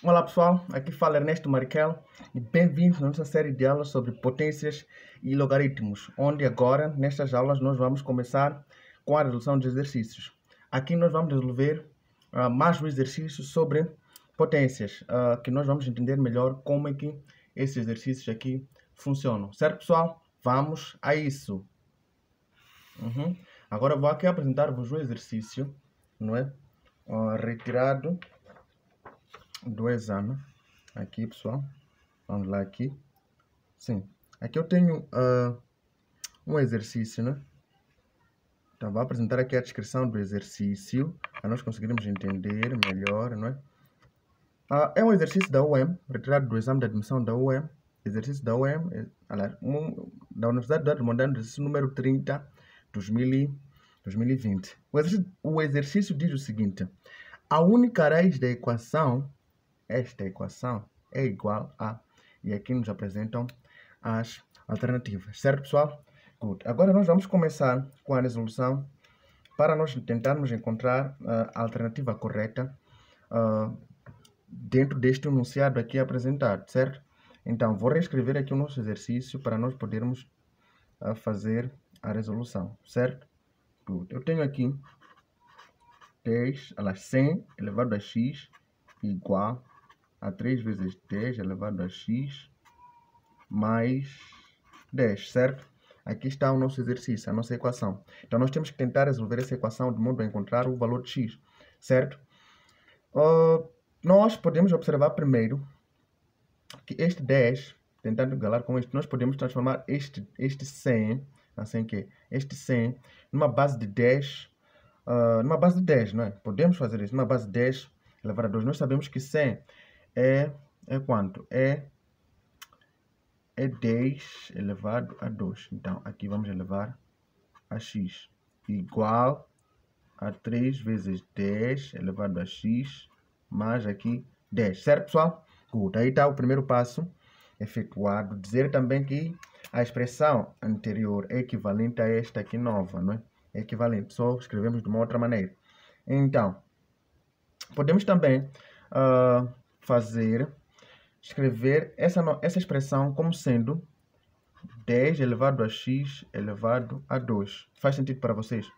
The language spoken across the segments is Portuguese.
Olá pessoal, aqui fala Ernesto Marichel e bem-vindos à nossa série de aulas sobre potências e logaritmos, onde agora, nestas aulas, nós vamos começar com a resolução de exercícios. Aqui nós vamos resolver uh, mais um exercício sobre potências, uh, que nós vamos entender melhor como é que esses exercícios aqui funcionam. Certo pessoal? Vamos a isso! Uhum. Agora vou aqui apresentar-vos um exercício, não é? Uh, retirado do exame. Aqui, pessoal. Vamos lá aqui. Sim. Aqui eu tenho uh, um exercício, né? Então, vou apresentar aqui a descrição do exercício, para nós conseguirmos entender melhor, não é? Ah, é um exercício da UEM, retirado do exame de admissão da UEM, exercício da UEM, é, da Universidade do Moderno exercício número 30, 2020. O exercício, o exercício diz o seguinte, a única raiz da equação esta equação é igual a. E aqui nos apresentam as alternativas. Certo, pessoal? Good. Agora nós vamos começar com a resolução para nós tentarmos encontrar ah, a alternativa correta uh, dentro deste enunciado aqui apresentado, certo? Então, vou reescrever aqui o nosso exercício para nós podermos uh, fazer a resolução, certo? Good. Eu tenho aqui 10 a 100 elevado a x igual a 3 vezes 10 elevado a x mais 10, certo? Aqui está o nosso exercício, a nossa equação. Então, nós temos que tentar resolver essa equação de modo a encontrar o valor de x, certo? Uh, nós podemos observar primeiro que este 10, tentando galar com este, nós podemos transformar este, este 100, assim que este 100, numa base de 10, uh, ah, numa base de 10, não é? Podemos fazer isso, numa base de 10 elevado a 2. Nós sabemos que 100 é, é quanto? É, é 10 elevado a 2. Então, aqui vamos elevar a x igual a 3 vezes 10 elevado a x mais aqui 10. Certo, pessoal? Good. Aí está o primeiro passo efetuado. Dizer também que a expressão anterior é equivalente a esta aqui nova, não é? É equivalente, só escrevemos de uma outra maneira. Então, podemos também uh, fazer, escrever essa, essa expressão como sendo 10 elevado a x elevado a 2. Faz sentido para vocês?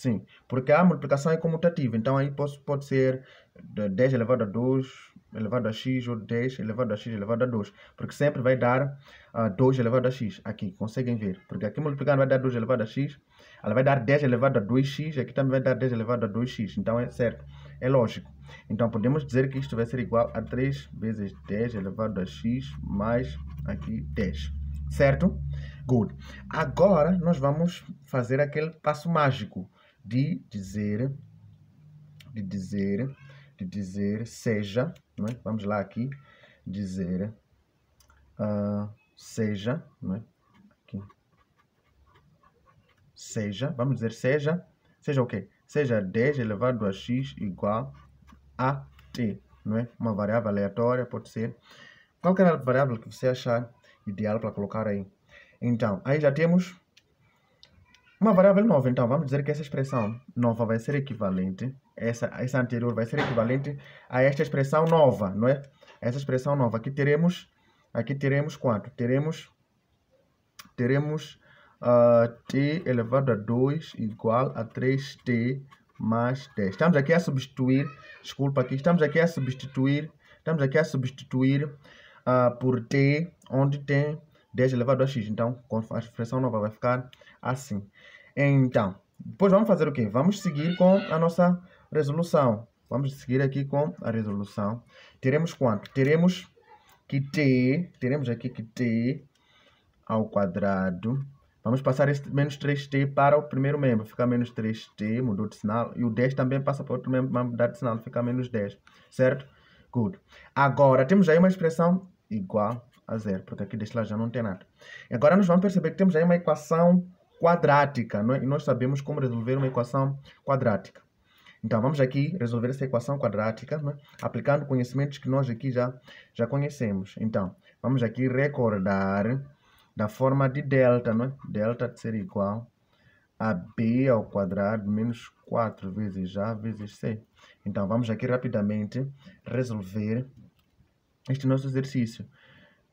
Sim, porque a ah, multiplicação é comutativa, então aí pode, pode ser de 10 elevado a 2 elevado a x ou 10 elevado a x elevado a 2, porque sempre vai dar uh, ah, 2 elevado a x aqui, conseguem ver? Porque aqui multiplicando vai dar 2 elevado a x, ela vai dar 10 elevado a 2x, aqui também vai dar 10 elevado a 2x, então é certo, é lógico. Então podemos dizer que isto vai ser igual a 3 vezes 10 elevado a x mais aqui 10, certo? Good. Agora nós vamos fazer aquele passo mágico de dizer, de dizer, de dizer, seja, é? vamos lá aqui, dizer, uh, seja, é? aqui. seja, vamos dizer seja, seja o quê? Seja 10 elevado a x igual a t, não é? Uma variável aleatória, pode ser qualquer variável que você achar ideal para colocar aí. Então, aí já temos uma variável nova, então, vamos dizer que essa expressão nova vai ser equivalente, essa, essa anterior vai ser equivalente a esta expressão nova, não é? Essa expressão nova. Aqui teremos, aqui teremos quanto? Teremos, teremos uh, t elevado a 2 igual a 3t mais 10. Estamos aqui a substituir, desculpa aqui, estamos aqui a substituir, estamos aqui a substituir uh, por t, onde tem 10 elevado a x. Então, a expressão nova vai ficar assim. Então, depois vamos fazer o quê? Vamos seguir com a nossa resolução. Vamos seguir aqui com a resolução. Teremos quanto? Teremos que t, teremos aqui que t ao quadrado. Vamos passar este menos 3t para o primeiro membro. Fica menos 3t, mudou de sinal. E o 10 também passa para o outro membro, mudar de sinal. Fica menos 10, certo? Good. Agora, temos aí uma expressão igual a zero, porque aqui deste lado já não tem nada. Agora nós vamos perceber que temos aí uma equação quadrática, e nós sabemos como resolver uma equação quadrática. Então vamos aqui resolver essa equação quadrática, né? aplicando conhecimentos que nós aqui já, já conhecemos. Então, vamos aqui recordar da forma de delta, né? delta de ser igual a b ao quadrado menos 4 vezes a vezes c. Então, vamos aqui rapidamente resolver este nosso exercício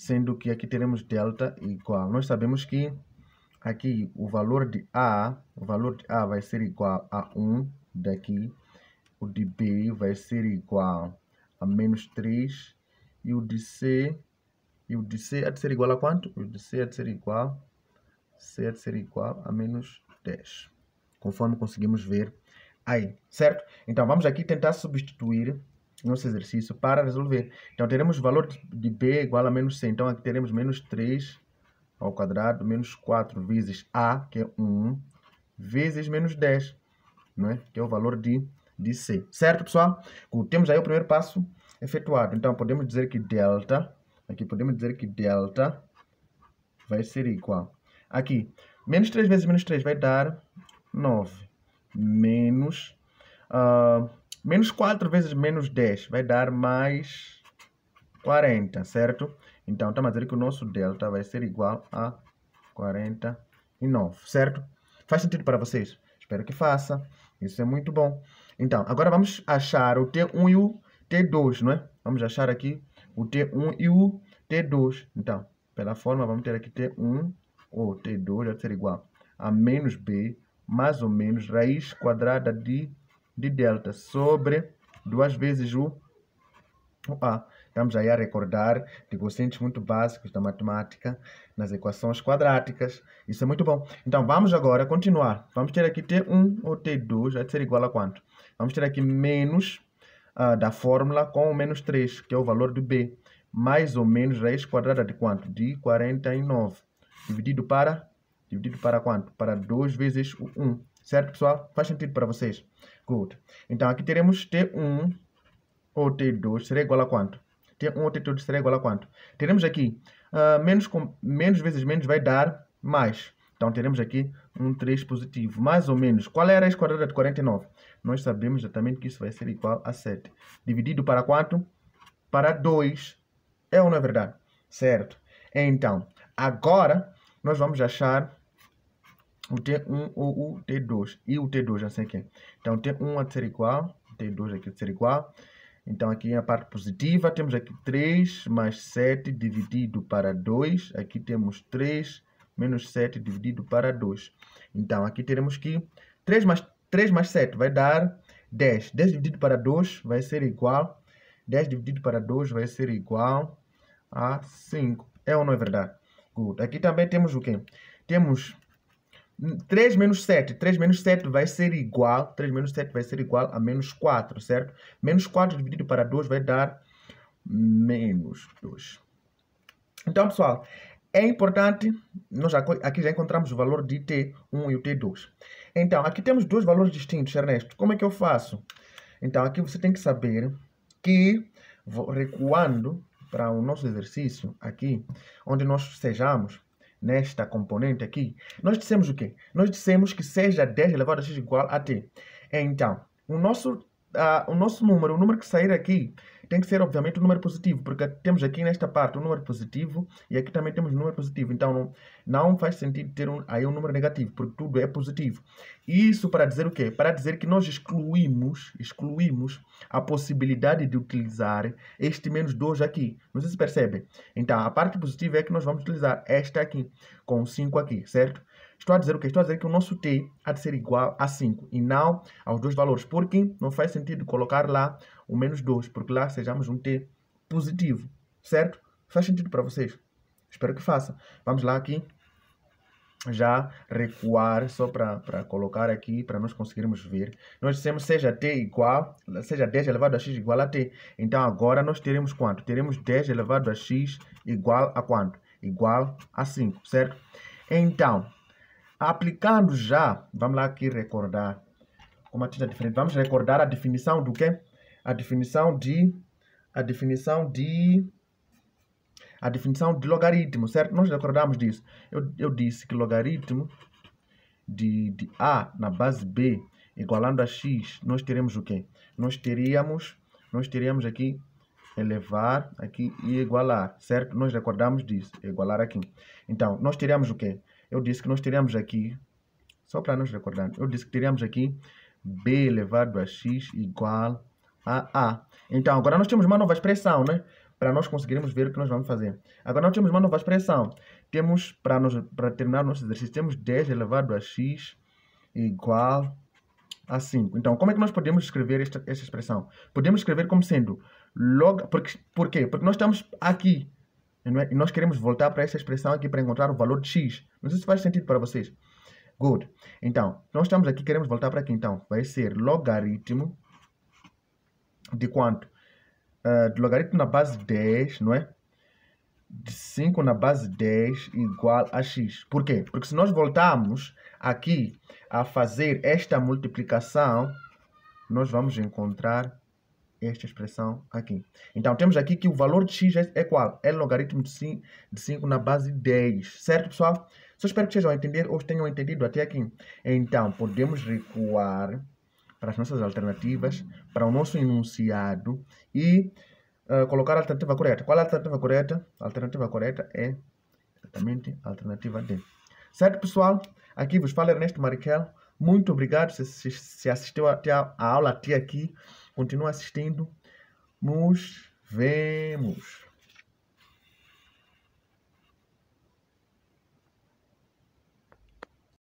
sendo que aqui teremos delta igual. Nós sabemos que aqui o valor de A, o valor de A vai ser igual a 1 daqui, o de B vai ser igual a menos 3 e o de C, e o de C é de ser igual a quanto? O de C é de ser igual, C é de ser igual a menos 10, conforme conseguimos ver aí, certo? Então vamos aqui tentar substituir nosso exercício para resolver. Então, teremos o valor de B igual a menos C. Então, aqui teremos menos 3 ao quadrado, menos 4 vezes A, que é 1, vezes menos 10, não é? que é o valor de, de C. Certo, pessoal? Temos aí o primeiro passo efetuado. Então, podemos dizer que delta, aqui podemos dizer que delta vai ser igual. Aqui, menos 3 vezes menos 3 vai dar 9, menos... Uh, Menos 4 vezes menos 10 vai dar mais 40, certo? Então, estamos a dizer que o nosso delta vai ser igual a 49, certo? Faz sentido para vocês? Espero que faça. Isso é muito bom. Então, agora vamos achar o T1 e o T2, não é? Vamos achar aqui o T1 e o T2. Então, pela forma, vamos ter aqui T1 ou T2 vai ser igual a menos B mais ou menos raiz quadrada de de delta sobre duas vezes o, o A. Estamos aí a recordar de conceitos muito básicos da matemática nas equações quadráticas. Isso é muito bom. Então, vamos agora continuar. Vamos ter aqui T1 ou T2, vai ser igual a quanto? Vamos ter aqui menos uh, da fórmula com o menos 3, que é o valor do B, mais ou menos raiz quadrada de quanto? De 49, dividido para dividido para quanto? Para 2 vezes o 1. Certo, pessoal? Faz sentido para vocês? Good. Então, aqui teremos T1 ou T2 será igual a quanto? T1 ou T2 será igual a quanto? Teremos aqui uh, menos, com, menos vezes menos vai dar mais. Então, teremos aqui um 3 positivo, mais ou menos. Qual era a raiz quadrada de 49? Nós sabemos exatamente que isso vai ser igual a 7. Dividido para quanto? Para 2. É ou não é verdade? Certo? Então, agora nós vamos achar o T1 ou o T2. E o T2 já sei que Então, o T1 há é ser igual, o T2 aqui é ser igual. Então, aqui é a parte positiva, temos aqui 3 mais 7 dividido para 2. Aqui temos 3 menos 7 dividido para 2. Então, aqui teremos que 3 mais, 3 mais 7 vai dar 10. 10 dividido para 2 vai ser igual. 10 dividido para 2 vai ser igual a 5. É ou não é verdade? Good. Aqui também temos o quê? Temos 3 menos 7. 3 menos 7 vai ser igual. 3 menos 7 vai ser igual a menos 4, certo? Menos 4 dividido para 2 vai dar menos 2. Então, pessoal, é importante. Nós aqui já encontramos o valor de T1 e o T2. Então, aqui temos dois valores distintos, Ernesto. Como é que eu faço? Então, aqui você tem que saber que, recuando para o nosso exercício aqui, onde nós sejamos, nesta componente aqui, nós dissemos o quê? Nós dissemos que seja 10 elevado a x igual a t. Então, o nosso, uh, o nosso número, o número que sair aqui, tem que ser, obviamente, um número positivo, porque temos aqui nesta parte um número positivo e aqui também temos um número positivo. Então, não, não faz sentido ter um, aí um número negativo, porque tudo é positivo. Isso para dizer o quê? Para dizer que nós excluímos, excluímos a possibilidade de utilizar este menos 2 aqui. Não sei se percebe. Então, a parte positiva é que nós vamos utilizar esta aqui, com 5 aqui, certo? Estou a dizer o que? Estou a dizer que o nosso t há de ser igual a 5 e não aos dois valores, porque não faz sentido colocar lá o menos 2, porque lá sejamos um t positivo, certo? Faz sentido para vocês? Espero que faça. Vamos lá aqui já recuar, só para colocar aqui, para nós conseguirmos ver. Nós dissemos seja t igual, seja 10 elevado a x igual a t. Então agora nós teremos quanto? Teremos 10 elevado a x igual a quanto? Igual a 5, certo? Então, Aplicando já, vamos lá aqui recordar uma tinta diferente. Vamos recordar a definição do quê? A definição de a definição de a definição de logaritmo, certo? Nós recordamos disso. Eu, eu disse que logaritmo de, de a na base b igualando a x, nós teremos o quê? Nós teríamos nós teríamos aqui elevar aqui e igualar, certo? Nós recordamos disso, igualar aqui. Então, nós teríamos o quê? eu disse que nós teríamos aqui, só para nos recordar. eu disse que teríamos aqui b elevado a x igual a a. Então, agora nós temos uma nova expressão, né? Para nós conseguirmos ver o que nós vamos fazer. Agora nós temos uma nova expressão. Temos, para, nós, para terminar o nosso exercício, temos 10 elevado a x igual a 5. Então, como é que nós podemos escrever esta, esta expressão? Podemos escrever como sendo log... Porque, por quê? Porque nós estamos aqui é? E nós queremos voltar para essa expressão aqui para encontrar o valor de x. Não sei se faz sentido para vocês. Good. Então, nós estamos aqui, queremos voltar para aqui. Então, vai ser logaritmo de quanto? Uh, de logaritmo na base 10, não é? De 5 na base 10 igual a x. Por quê? Porque se nós voltarmos aqui a fazer esta multiplicação, nós vamos encontrar esta expressão aqui. Então, temos aqui que o valor de x é qual? É logaritmo de 5, de 5 na base 10. Certo, pessoal? Só espero que vocês a entender ou tenham entendido até aqui. Então, podemos recuar para as nossas alternativas, para o nosso enunciado e uh, colocar a alternativa correta. Qual é a alternativa correta? A alternativa correta é exatamente a alternativa D. Certo, pessoal? Aqui vos fala Ernesto Mariquel. Muito obrigado se, se, se assistiu até a, a aula até aqui. Continua assistindo. Nos vemos.